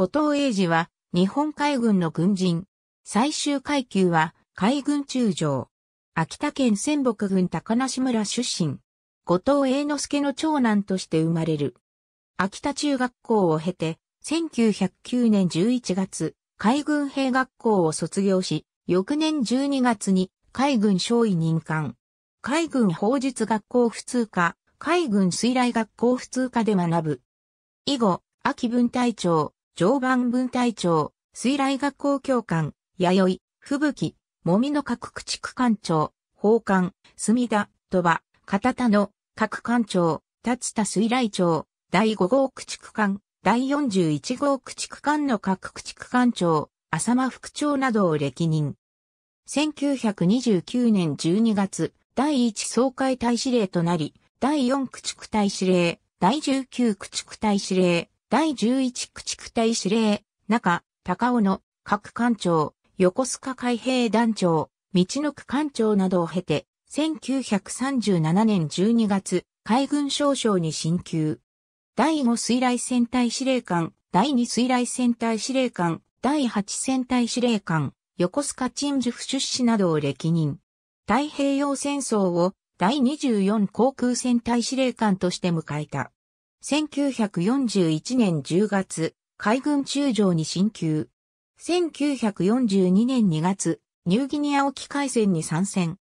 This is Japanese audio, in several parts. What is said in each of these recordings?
後藤英二は日本海軍の軍人。最終階級は海軍中将。秋田県仙北郡高梨村出身。後藤栄之助の長男として生まれる。秋田中学校を経て、1909年11月、海軍兵学校を卒業し、翌年12月に海軍少尉任官。海軍法術学校普通科、海軍水雷学校普通科で学ぶ。以後、秋分隊長、常磐分隊長、水雷学校教官、弥生、吹雪、もみの各駆逐艦長、砲艦、墨田、鳥羽、片田の、各艦長、立田水雷長、第5号駆逐艦、第41号駆逐艦の各駆逐艦長、浅間副長などを歴任。1929年12月、第1総会大司令となり、第4駆逐大司令、第19駆逐大司令、第11駆逐隊司令、中、高尾の各艦長、横須賀海兵団長、道の区艦長などを経て、1937年12月、海軍少将に進級。第5水雷戦隊司令官、第2水雷戦隊司令官、第8戦隊司令官、横須賀鎮守府出資などを歴任。太平洋戦争を第24航空戦隊司令官として迎えた。1941年10月、海軍中将に進級。1942年2月、ニューギニア沖海戦に参戦。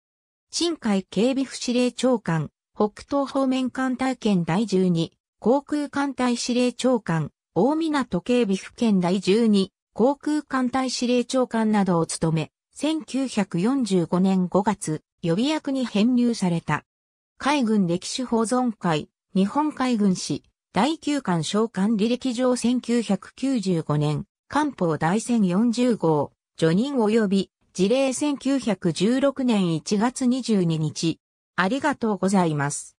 深海警備府司令長官、北東方面艦隊県第12、航空艦隊司令長官、大港警備府県第12、航空艦隊司令長官などを務め、1945年5月、予備役に編入された。海軍歴史保存会、日本海軍史、第9巻召喚履歴上1995年、官報大戦40号、除任及び、事例1916年1月22日。ありがとうございます。